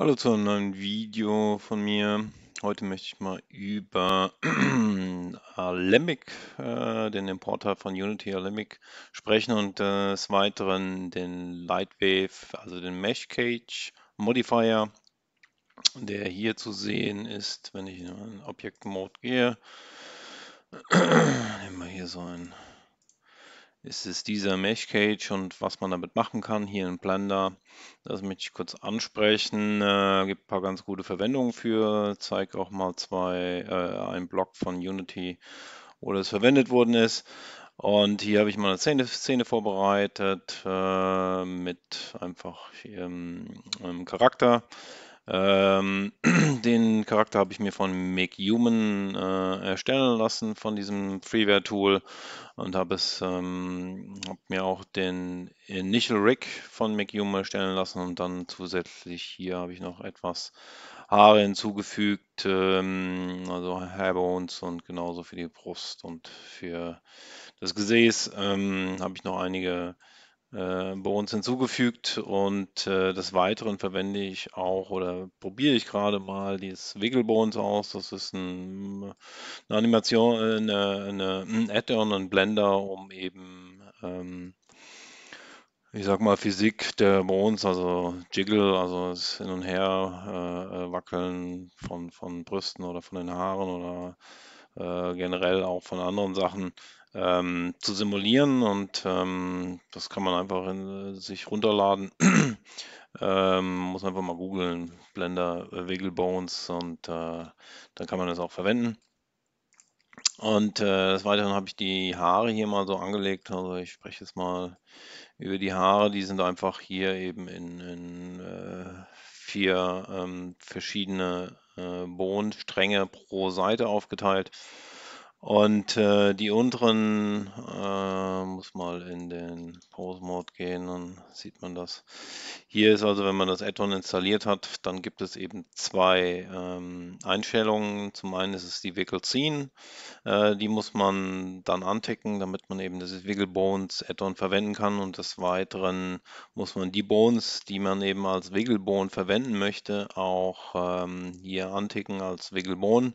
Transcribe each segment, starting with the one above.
Hallo zu einem neuen Video von mir. Heute möchte ich mal über Alembic, äh, den Importer von Unity Alembic, sprechen und äh, des Weiteren den Lightwave, also den Mesh Cage Modifier, der hier zu sehen ist, wenn ich in Objekt Mode gehe. Nehmen wir hier so einen ist es dieser Mesh Cage und was man damit machen kann hier in Blender. Das möchte ich kurz ansprechen. Äh, gibt ein paar ganz gute Verwendungen für. Zeige auch mal zwei, äh, einen Block von Unity, wo das verwendet worden ist. Und hier habe ich mal eine Szene, Szene vorbereitet äh, mit einfach hier, ähm, einem Charakter. Ähm, den Charakter habe ich mir von Make Human äh, erstellen lassen, von diesem Freeware-Tool und habe es ähm, hab mir auch den Initial Rig von Make Human erstellen lassen und dann zusätzlich hier habe ich noch etwas Haare hinzugefügt, ähm, also Hairbones und genauso für die Brust und für das Gesäß ähm, habe ich noch einige äh, bei uns hinzugefügt und äh, des Weiteren verwende ich auch oder probiere ich gerade mal dieses Wiggle Bones aus. Das ist ein, eine Animation, äh, eine, eine, ein Add-on, ein Blender, um eben ähm, ich sag mal, Physik der Bones, also Jiggle, also das Hin und Her äh, äh wackeln von, von Brüsten oder von den Haaren oder äh, generell auch von anderen Sachen ähm, zu simulieren und ähm, das kann man einfach in, äh, sich runterladen. ähm, muss einfach mal googeln, Blender äh, Bones und äh, dann kann man das auch verwenden. Und äh, des Weiteren habe ich die Haare hier mal so angelegt. Also ich spreche jetzt mal über die Haare. Die sind einfach hier eben in, in äh, vier ähm, verschiedene äh, Bohnenstränge pro Seite aufgeteilt. Und äh, die unteren, äh, muss mal in den pose mode gehen, dann sieht man das. Hier ist also, wenn man das Addon installiert hat, dann gibt es eben zwei ähm, Einstellungen. Zum einen ist es die Wickel Scene, äh, die muss man dann anticken, damit man eben das Wickel Bones Addon verwenden kann. Und des Weiteren muss man die Bones, die man eben als Wickel Bone verwenden möchte, auch ähm, hier anticken als Wickel Bone.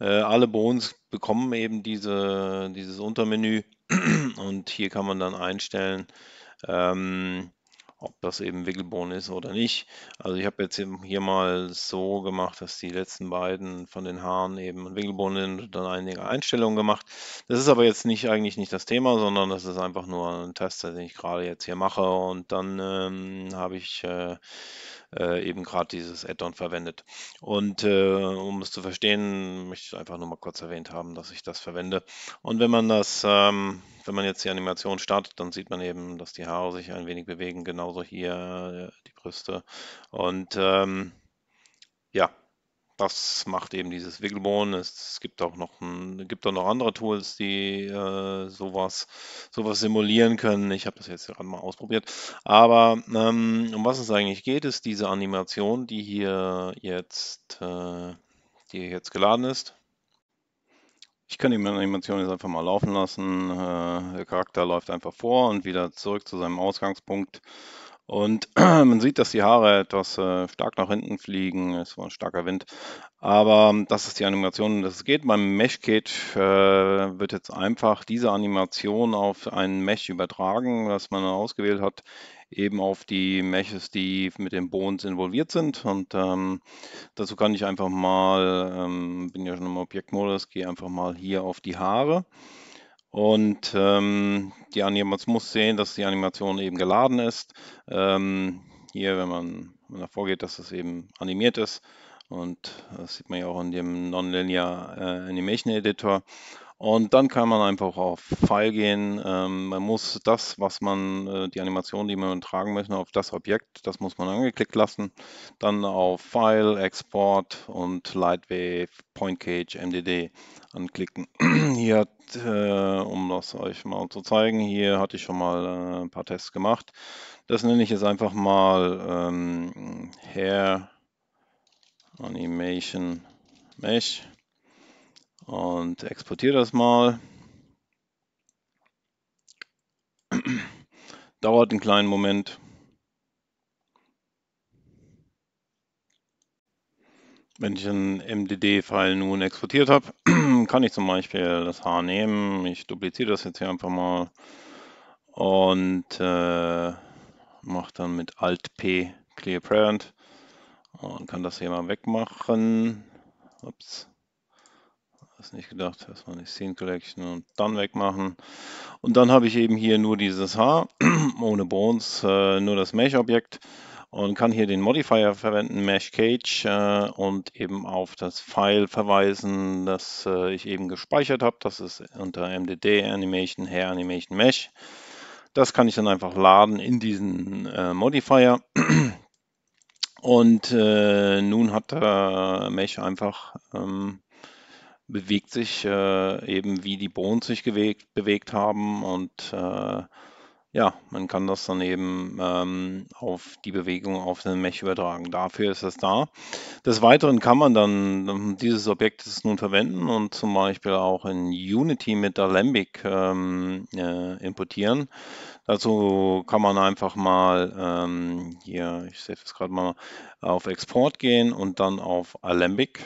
Äh, alle Bones bekommen eben diese, dieses Untermenü und hier kann man dann einstellen, ähm, ob das eben Wickelbohnen ist oder nicht. Also ich habe jetzt hier mal so gemacht, dass die letzten beiden von den Haaren eben Wickelbohnen sind und dann einige Einstellungen gemacht. Das ist aber jetzt nicht eigentlich nicht das Thema, sondern das ist einfach nur ein Test, den ich gerade jetzt hier mache und dann ähm, habe ich äh, äh, eben gerade dieses Add-on verwendet. Und äh, um es zu verstehen, möchte ich einfach nur mal kurz erwähnt haben, dass ich das verwende. Und wenn man das, ähm, wenn man jetzt die Animation startet, dann sieht man eben, dass die Haare sich ein wenig bewegen, genauso hier äh, die Brüste. Und ähm, ja, das macht eben dieses Wigglebone. Es gibt auch noch, ein, gibt auch noch andere Tools, die äh, sowas, sowas simulieren können. Ich habe das jetzt gerade mal ausprobiert. Aber ähm, um was es eigentlich geht, ist diese Animation, die hier jetzt, äh, die jetzt geladen ist. Ich kann die Animation jetzt einfach mal laufen lassen. Äh, der Charakter läuft einfach vor und wieder zurück zu seinem Ausgangspunkt. Und man sieht, dass die Haare etwas äh, stark nach hinten fliegen. Es war ein starker Wind. Aber ähm, das ist die Animation, um das es geht. Beim Mesh-Kit äh, wird jetzt einfach diese Animation auf ein Mesh übertragen, was man ausgewählt hat, eben auf die Meshes, die mit den Bones involviert sind. Und ähm, dazu kann ich einfach mal, ähm, bin ja schon im Objektmodus, gehe einfach mal hier auf die Haare. Und ähm, die Animation muss sehen, dass die Animation eben geladen ist. Ähm, hier, wenn man, wenn man vorgeht, dass es eben animiert ist. Und das sieht man ja auch in dem Nonlinear äh, Animation Editor. Und dann kann man einfach auf File gehen. Ähm, man muss das, was man, äh, die Animation, die man tragen möchte, auf das Objekt, das muss man angeklickt lassen. Dann auf File, Export und Lightwave, Point Cage, MDD anklicken. Hier, hat, äh, um das euch mal zu zeigen, hier hatte ich schon mal äh, ein paar Tests gemacht. Das nenne ich jetzt einfach mal ähm, Hair Animation Mesh und exportiere das mal. Dauert einen kleinen Moment. Wenn ich einen MDD-File nun exportiert habe, kann ich zum Beispiel das H nehmen. Ich dupliziere das jetzt hier einfach mal und äh, mache dann mit Alt-P Clear Parent und kann das hier mal wegmachen. Ups das nicht gedacht, erstmal die Scene Collection und dann wegmachen. Und dann habe ich eben hier nur dieses H ohne Bones, äh, nur das Mesh-Objekt und kann hier den Modifier verwenden, Mesh Cage, äh, und eben auf das File verweisen, das äh, ich eben gespeichert habe. Das ist unter MDD Animation Hair Animation Mesh. Das kann ich dann einfach laden in diesen äh, Modifier. Und äh, nun hat der Mesh einfach ähm, bewegt sich äh, eben, wie die Bones sich bewegt, bewegt haben und äh, ja, man kann das dann eben ähm, auf die Bewegung auf den Mech übertragen. Dafür ist es da. Des Weiteren kann man dann ähm, dieses Objekt nun verwenden und zum Beispiel auch in Unity mit Alembic ähm, äh, importieren. Dazu kann man einfach mal ähm, hier, ich sehe das gerade mal, auf Export gehen und dann auf Alembic.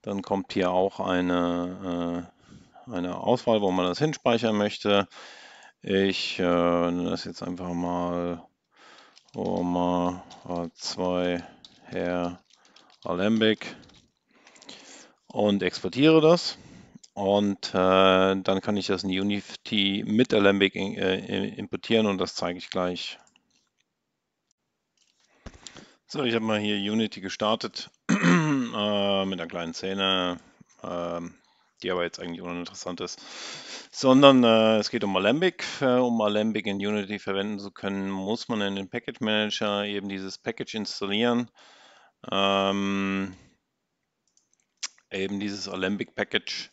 Dann kommt hier auch eine, äh, eine Auswahl, wo man das hinspeichern möchte. Ich äh, nenne das jetzt einfach mal Oma 2 her Alembic und exportiere das. Und äh, dann kann ich das in Unity mit Alembic in, äh, importieren und das zeige ich gleich. So, ich habe mal hier Unity gestartet äh, mit einer kleinen Szene. Ähm, die aber jetzt eigentlich uninteressant ist. Sondern äh, es geht um Alembic. Äh, um Alembic in Unity verwenden zu können, muss man in den Package Manager eben dieses Package installieren. Ähm, eben dieses Alembic Package.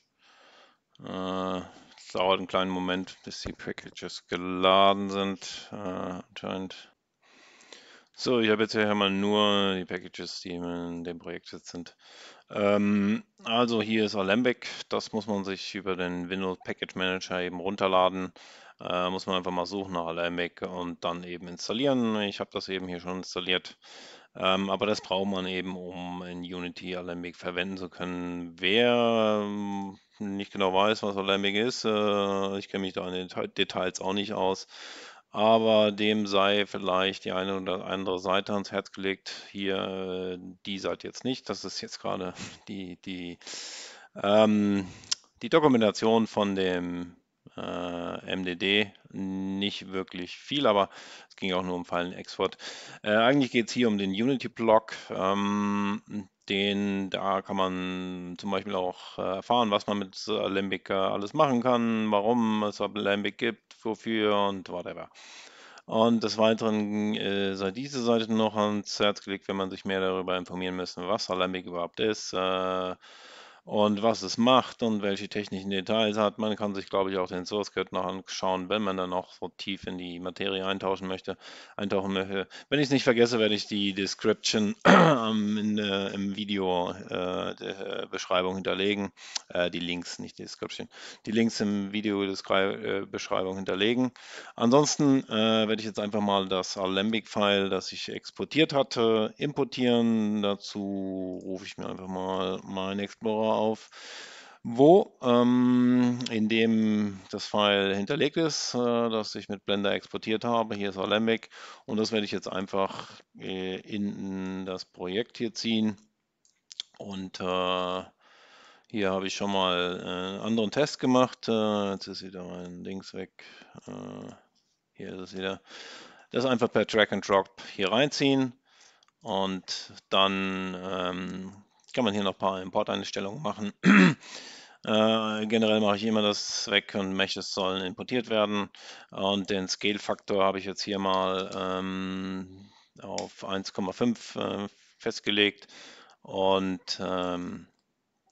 Äh, es dauert einen kleinen Moment, bis die Packages geladen sind. Äh, anscheinend. So, ich habe jetzt hier mal nur die Packages, die in dem Projekt jetzt sind. Ähm, also hier ist Alembic, das muss man sich über den Windows Package Manager eben runterladen. Äh, muss man einfach mal suchen nach Alembic und dann eben installieren. Ich habe das eben hier schon installiert. Ähm, aber das braucht man eben, um in Unity Alembic verwenden zu können. Wer ähm, nicht genau weiß, was Alembic ist, äh, ich kenne mich da in den Details auch nicht aus aber dem sei vielleicht die eine oder andere Seite ans Herz gelegt. Hier, äh, die Seite jetzt nicht, das ist jetzt gerade die, die, ähm, die Dokumentation von dem äh, MDD, nicht wirklich viel, aber es ging auch nur um Fallen-Export. Äh, eigentlich geht es hier um den Unity-Block. Ähm, den, da kann man zum Beispiel auch äh, erfahren, was man mit äh, Alembic äh, alles machen kann, warum es Alembic gibt, wofür und whatever. Und des Weiteren äh, sei diese Seite noch ans Herz gelegt, wenn man sich mehr darüber informieren müssen, was Alembic überhaupt ist. Äh, und was es macht und welche technischen Details hat. Man kann sich, glaube ich, auch den Source Code noch anschauen, wenn man dann auch so tief in die Materie eintauchen möchte, eintauchen möchte. Wenn ich es nicht vergesse, werde ich die Description in, äh, im Video äh, äh, Beschreibung hinterlegen. Äh, die Links, nicht die Description. Die Links im Video äh, Beschreibung hinterlegen. Ansonsten äh, werde ich jetzt einfach mal das Alembic-File, das ich exportiert hatte, importieren. Dazu rufe ich mir einfach mal meinen Explorer auf, wo ähm, in dem das File hinterlegt ist, äh, das ich mit Blender exportiert habe. Hier ist Alembic und das werde ich jetzt einfach äh, in das Projekt hier ziehen und äh, hier habe ich schon mal einen äh, anderen Test gemacht. Äh, jetzt ist wieder mein Dings weg. Äh, hier ist es wieder. Das einfach per Drag and Drop hier reinziehen und dann ähm, kann man hier noch ein paar Importeinstellungen machen. äh, generell mache ich immer das weg und Meshes sollen importiert werden. Und den Scale-Faktor habe ich jetzt hier mal ähm, auf 1,5 äh, festgelegt. Und ähm,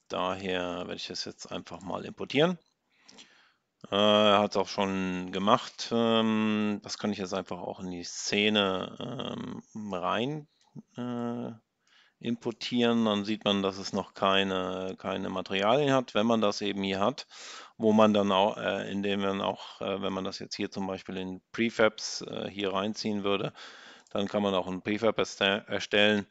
daher werde ich das jetzt einfach mal importieren. Äh, Hat es auch schon gemacht. Ähm, das kann ich jetzt einfach auch in die Szene ähm, rein äh, importieren, dann sieht man, dass es noch keine, keine Materialien hat. Wenn man das eben hier hat, wo man dann auch, äh, indem man auch, äh, wenn man das jetzt hier zum Beispiel in Prefabs äh, hier reinziehen würde, dann kann man auch ein Prefab erstellen.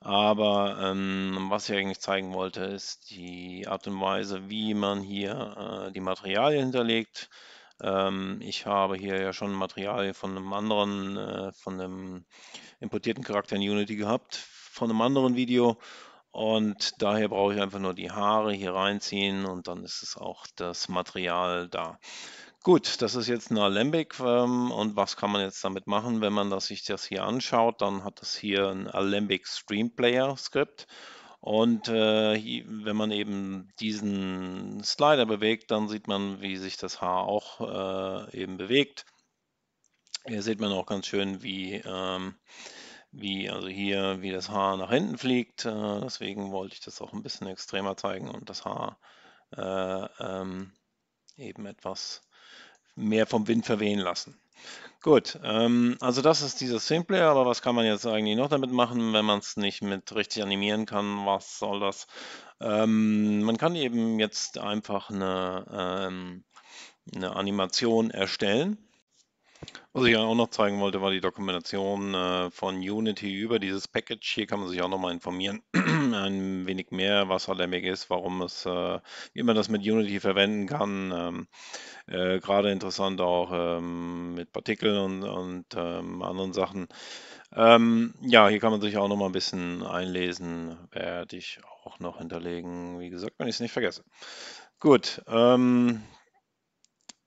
Aber ähm, was ich eigentlich zeigen wollte, ist die Art und Weise, wie man hier äh, die Materialien hinterlegt. Ähm, ich habe hier ja schon Materialien von einem anderen, äh, von einem importierten Charakter in Unity gehabt von einem anderen Video. Und daher brauche ich einfach nur die Haare hier reinziehen und dann ist es auch das Material da. Gut, das ist jetzt ein Alembic ähm, und was kann man jetzt damit machen? Wenn man das, sich das hier anschaut, dann hat das hier ein Alembic Stream Player Skript und äh, hier, wenn man eben diesen Slider bewegt, dann sieht man, wie sich das Haar auch äh, eben bewegt. Hier sieht man auch ganz schön, wie... Ähm, wie also hier, wie das Haar nach hinten fliegt. Äh, deswegen wollte ich das auch ein bisschen extremer zeigen und das Haar äh, ähm, eben etwas mehr vom Wind verwehen lassen. Gut, ähm, also das ist dieses Simple, aber was kann man jetzt eigentlich noch damit machen, wenn man es nicht mit richtig animieren kann? Was soll das? Ähm, man kann eben jetzt einfach eine, ähm, eine Animation erstellen was ich auch noch zeigen wollte, war die Dokumentation äh, von Unity über dieses Package. Hier kann man sich auch nochmal informieren, ein wenig mehr, was Alemic ist, warum es, äh, wie man das mit Unity verwenden kann. Ähm, äh, gerade interessant auch ähm, mit Partikeln und, und ähm, anderen Sachen. ja, hier kann man sich auch nochmal ein bisschen einlesen, werde ich auch noch hinterlegen. Wie gesagt, wenn ich es nicht vergesse. Gut, ähm,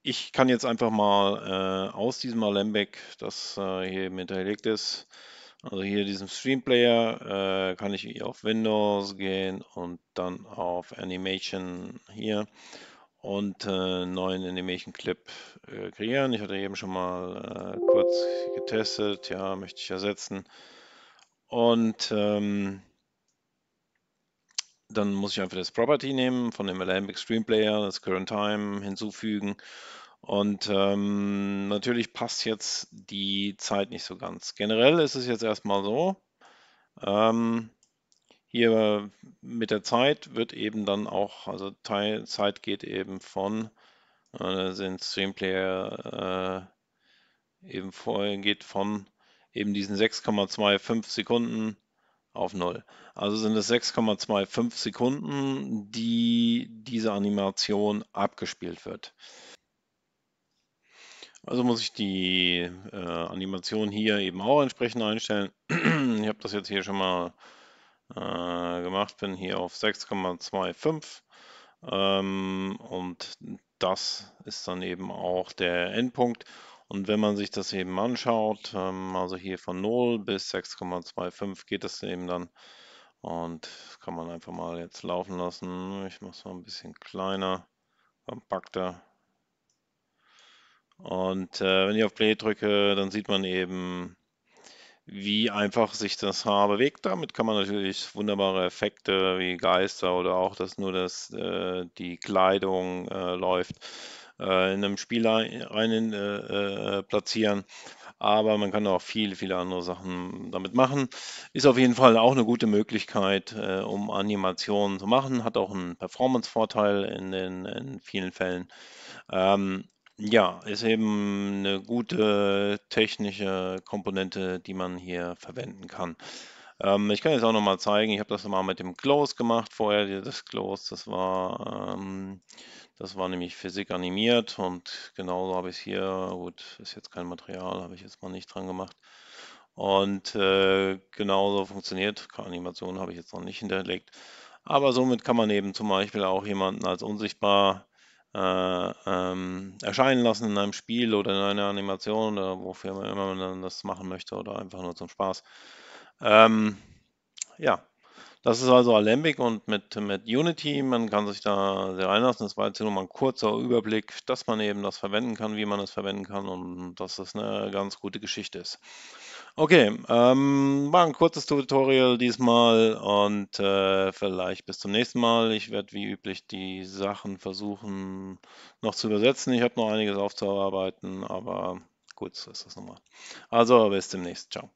ich kann jetzt einfach mal äh, aus diesem Alembic, das äh, hier mit hinterlegt ist, also hier diesem Stream Player, äh, kann ich auf Windows gehen und dann auf Animation hier und äh, neuen Animation Clip äh, kreieren. Ich hatte eben schon mal äh, kurz getestet, ja, möchte ich ersetzen. Und ähm, dann muss ich einfach das Property nehmen von dem Alembic Stream Player, das Current Time hinzufügen. Und ähm, natürlich passt jetzt die Zeit nicht so ganz. Generell ist es jetzt erstmal so, ähm, hier mit der Zeit wird eben dann auch, also Teil, Zeit geht eben von, äh, sind Streamplayer äh, eben vorher geht von eben diesen 6,25 Sekunden auf 0. Also sind es 6,25 Sekunden, die diese Animation abgespielt wird. Also muss ich die äh, Animation hier eben auch entsprechend einstellen. ich habe das jetzt hier schon mal äh, gemacht, bin hier auf 6,25 ähm, und das ist dann eben auch der Endpunkt. Und wenn man sich das eben anschaut, ähm, also hier von 0 bis 6,25 geht das eben dann. Und kann man einfach mal jetzt laufen lassen. Ich mache es mal ein bisschen kleiner, kompakter. Und äh, wenn ich auf Play drücke, dann sieht man eben, wie einfach sich das Haar bewegt. Damit kann man natürlich wunderbare Effekte wie Geister oder auch, dass nur das, äh, die Kleidung äh, läuft äh, in einem Spiel rein äh, äh, platzieren. Aber man kann auch viele, viele andere Sachen damit machen. Ist auf jeden Fall auch eine gute Möglichkeit, äh, um Animationen zu machen. Hat auch einen Performance-Vorteil in, den, in vielen Fällen. Ähm, ja, ist eben eine gute technische Komponente, die man hier verwenden kann. Ähm, ich kann jetzt auch nochmal zeigen, ich habe das mal mit dem Close gemacht vorher, das Close, das war, ähm, das war nämlich Physik animiert und genauso habe ich es hier, gut, ist jetzt kein Material, habe ich jetzt mal nicht dran gemacht. Und äh, genauso funktioniert, Animation habe ich jetzt noch nicht hinterlegt. Aber somit kann man eben zum Beispiel auch jemanden als unsichtbar äh, ähm, erscheinen lassen in einem Spiel oder in einer Animation oder wofür man immer man das machen möchte oder einfach nur zum Spaß. Ähm, ja, das ist also Alembic und mit, mit Unity, man kann sich da sehr einlassen. Das war jetzt nur mal ein kurzer Überblick, dass man eben das verwenden kann, wie man es verwenden kann und dass das eine ganz gute Geschichte ist. Okay, ähm, war ein kurzes Tutorial diesmal und äh, vielleicht bis zum nächsten Mal. Ich werde wie üblich die Sachen versuchen noch zu übersetzen. Ich habe noch einiges aufzuarbeiten, aber gut, so ist das nochmal. Also bis demnächst. Ciao.